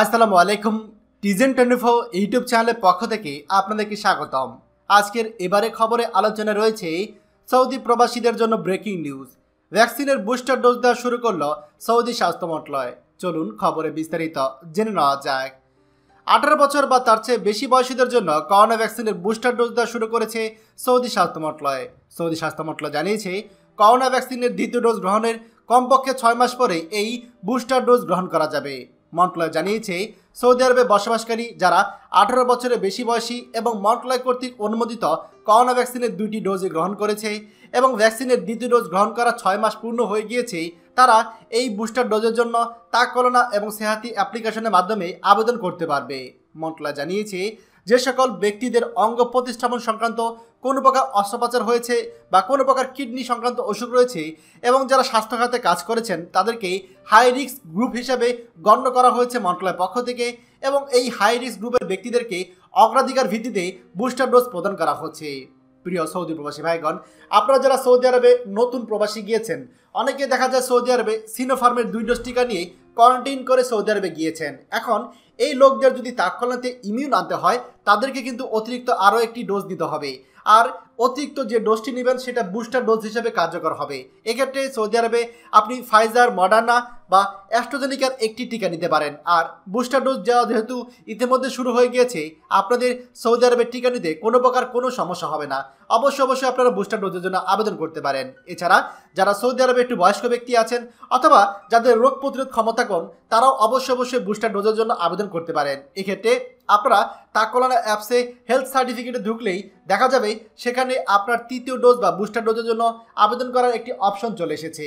আসসালামু আলাইকুম টিজেন twenty four YouTube চ্যানেলের পক্ষ থেকে আপনাদেরকে স্বাগতম আজকের এবারে খবরে আলোচনা রয়েছে সৌদি প্রবাসীদের জন্য ব্রেকিং নিউজ ভ্যাকসিনের বুস্টার ডোজ দেওয়া শুরু করল সৌদি স্বাস্থ্য মন্ত্রণালয় চলুন খবরে বিস্তারিত জেনে নেওয়া যাক আঠারো বছর বা তার চেয়ে বেশি বয়সীদের জন্য করোনা ভ্যাকসিনের বুস্টার ডোজ দেওয়া শুরু করেছে সৌদি স্বাস্থ্য মন্ত্রণালয় সৌদি স্বাস্থ্য মন্ত্রণালয় জানিয়েছে করোনা ভ্যাকসিনের দ্বিতীয় ডোজ গ্রহণের কমপক্ষে ছয় মাস পরে এই বুস্টার ডোজ গ্রহণ করা যাবে মন্টলয় জানিয়েছে সৌদি আরবে বসবাসকারী যারা আঠারো বছরের বেশি বয়সী এবং মন্টলয় কর্তৃক অনুমোদিত করোনা ভ্যাকসিনের দুইটি ডোজে গ্রহণ করেছে এবং ভ্যাকসিনের দ্বিতীয় ডোজ গ্রহণ করা ছয় মাস পূর্ণ হয়ে গিয়েছে তারা এই বুস্টার ডোজের জন্য তাক করোনা এবং সেহাতি অ্যাপ্লিকেশনের মাধ্যমে আবেদন করতে পারবে মন্টলা জানিয়েছে যে সকল ব্যক্তিদের অঙ্গ প্রতিস্থাপন সংক্রান্ত কোনো প্রকার অস্ত্রোপচার হয়েছে বা কোনো প্রকার কিডনি সংক্রান্ত অসুখ রয়েছে এবং যারা স্বাস্থ্য খাতে কাজ করেছেন তাদেরকে হাই রিস্ক গ্রুপ হিসাবে গণ্য করা হয়েছে মন্ত্রণালয়ের পক্ষ থেকে এবং এই হাই রিস্ক গ্রুপের ব্যক্তিদেরকে অগ্রাধিকার ভিত্তিতে বুস্টার ডোজ প্রদান করা হচ্ছে প্রিয় সৌদি প্রবাসী ভাইগণ আপনারা যারা সৌদি আরবে নতুন প্রবাসী গিয়েছেন অনেকে দেখা যায় সৌদি আরবে সিনোফার্মের দুই ডোজ টিকা নিয়ে কোয়ারেন্টাইন করে সৌদি আরবে গিয়েছেন এখন এই লোকদের যদি তাৎক্ষণাতে ইমিউন আনতে হয় তাদেরকে কিন্তু অতিরিক্ত আরও একটি ডোজ দিতে হবে আর অতিরিক্ত যে ডোজটি নেবেন সেটা বুস্টার ডোজ হিসেবে কার্যকর হবে এক্ষেত্রে সৌদি আরবে আপনি ফাইজার মডার্না বা অ্যাস্ট্রোজেনিকার একটি টিকা নিতে পারেন আর বুস্টার ডোজ যাওয়া যেহেতু ইতিমধ্যে শুরু হয়ে গিয়েছে আপনাদের সৌদি আরবের টিকা নিতে কোনো প্রকার কোনো সমস্যা হবে না অবশ্যই অবশ্যই আপনারা বুস্টার ডোজের জন্য আবেদন করতে পারেন এছাড়া যারা সৌদি আরবে একটু বয়স্ক ব্যক্তি আছেন অথবা যাদের রোগ প্রতিরোধ ক্ষমতা কম তারাও অবশ্যই অবশ্যই বুস্টার ডোজের জন্য আবেদন করতে পারেন এক্ষেত্রে আপনারা তাকলানা অ্যাপসে হেলথ সার্টিফিকেটে ঢুকলেই দেখা যাবে সেখানে আপনার তৃতীয় ডোজ বা বুস্টার ডোজের জন্য আবেদন করার একটি অপশন চলে এসেছে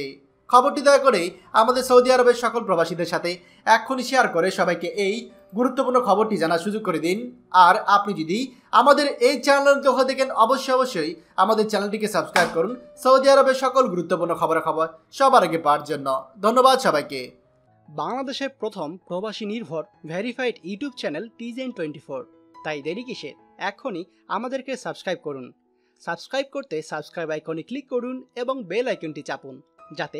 খবরটি দয়া করে আমাদের সৌদি আরবের সকল প্রবাসীদের সাথে এক্ষুনি শেয়ার করে সবাইকে এই গুরুত্বপূর্ণ খবরটি জানার সুযোগ করে দিন আর আপনি যদি আমাদের এই চ্যানেল তথা দেখেন অবশ্যই অবশ্যই আমাদের চ্যানেলটিকে সাবস্ক্রাইব করুন সৌদি আরবের সকল গুরুত্বপূর্ণ খবর সবার আগে পাওয়ার জন্য ধন্যবাদ সবাইকে বাংলাদেশের প্রথম প্রবাসী নির্ভর ভেরিফাইড ইউটিউব চ্যানেল টিজেন টোয়েন্টি ফোর তাই দেরি কিসে এখনই আমাদেরকে সাবস্ক্রাইব করুন সাবস্ক্রাইব করতে সাবস্ক্রাইব আইকনে ক্লিক করুন এবং বেল আইকনটি চাপুন যাতে